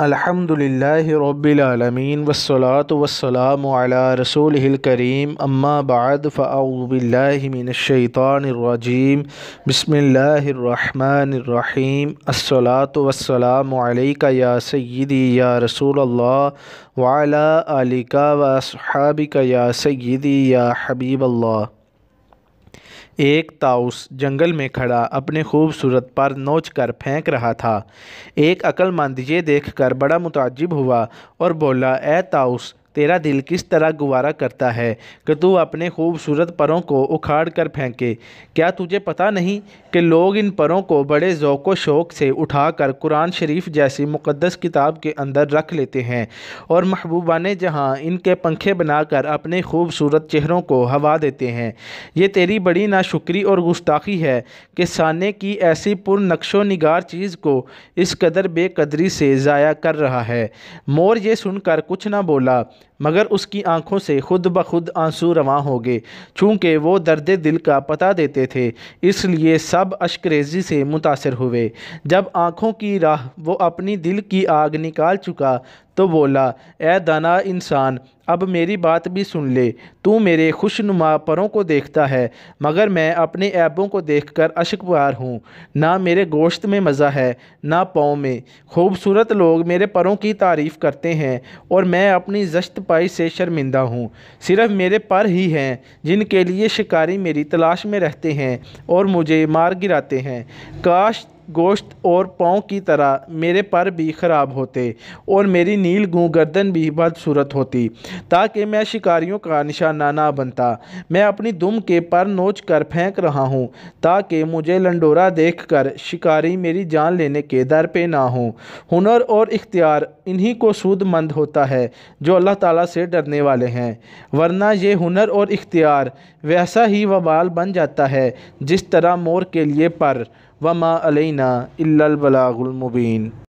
الحمد للہ رب العالمین والصلاة والسلام مولاء رسول الکریم اما بعد فاعوذ باللہ من الشیطان الرجیم بسم اللہ الرحمن الرحیم الصلاة وسلام علیکہ یا سیدی یا رسول اللہ ولا علی کا یا سیدی یا حبیب اللہ ایک تاؤس جنگل میں کھڑا اپنے خوبصورت پر نوچ کر پھینک رہا تھا ایک مند یہ دیکھ کر بڑا متعجب ہوا اور بولا اے تاؤس تیرا دل کس طرح گوارہ کرتا ہے کہ تو اپنے خوبصورت پروں کو اکھاڑ کر پھینکے کیا تجھے پتہ نہیں کہ لوگ ان پروں کو بڑے ذوق و شوق سے اٹھا کر قرآن شریف جیسی مقدس کتاب کے اندر رکھ لیتے ہیں اور محبوبان جہاں ان کے پنکھے بنا کر اپنے خوبصورت چہروں کو ہوا دیتے ہیں یہ تیری بڑی ناشکری اور گستاخی ہے کہ سانے کی ایسی پر نقش و نگار چیز کو اس قدر بے قدری سے ضائع کر رہا ہے مور یہ سن کر کچھ نہ بولا مگر اس کی آنکھوں سے خود بخود آنسو رواں ہو گئے چونکہ وہ درد دل کا پتہ دیتے تھے اس لیے سب اشکریزی سے متاثر ہوئے جب آنکھوں کی راہ وہ اپنی دل کی آگ نکال چکا تو بولا اے دانا انسان اب میری بات بھی سن لے تو میرے خوش نما پروں کو دیکھتا ہے مگر میں اپنے عیبوں کو دیکھ کر اشکوار ہوں نہ میرے گوشت میں مزہ ہے نہ پاؤں میں خوبصورت لوگ میرے پروں کی تعریف کرتے ہیں اور میں اپنی زشت پائی سے شرمندہ ہوں صرف میرے پر ہی ہیں جن کے لیے شکاری میری تلاش میں رہتے ہیں اور مجھے مار گراتے ہیں کاش گوشت اور پاؤں کی طرح میرے پر بھی خراب ہوتے اور میری نیل گوں گردن بھی بدصورت ہوتی تاکہ میں شکاریوں کا نشانہ نہ بنتا میں اپنی دم کے پر نوچ کر پھینک رہا ہوں تاکہ مجھے لنڈورا دیکھ کر شکاری میری جان لینے کے در پہ نہ ہوں ہنر اور اختیار انہی کو سود مند ہوتا ہے جو اللہ تعالیٰ سے ڈرنے والے ہیں ورنہ یہ ہنر اور اختیار ویسا ہی وبال بن جاتا ہے جس طرح مور کے لیے پر وما علینا البلاغ المبین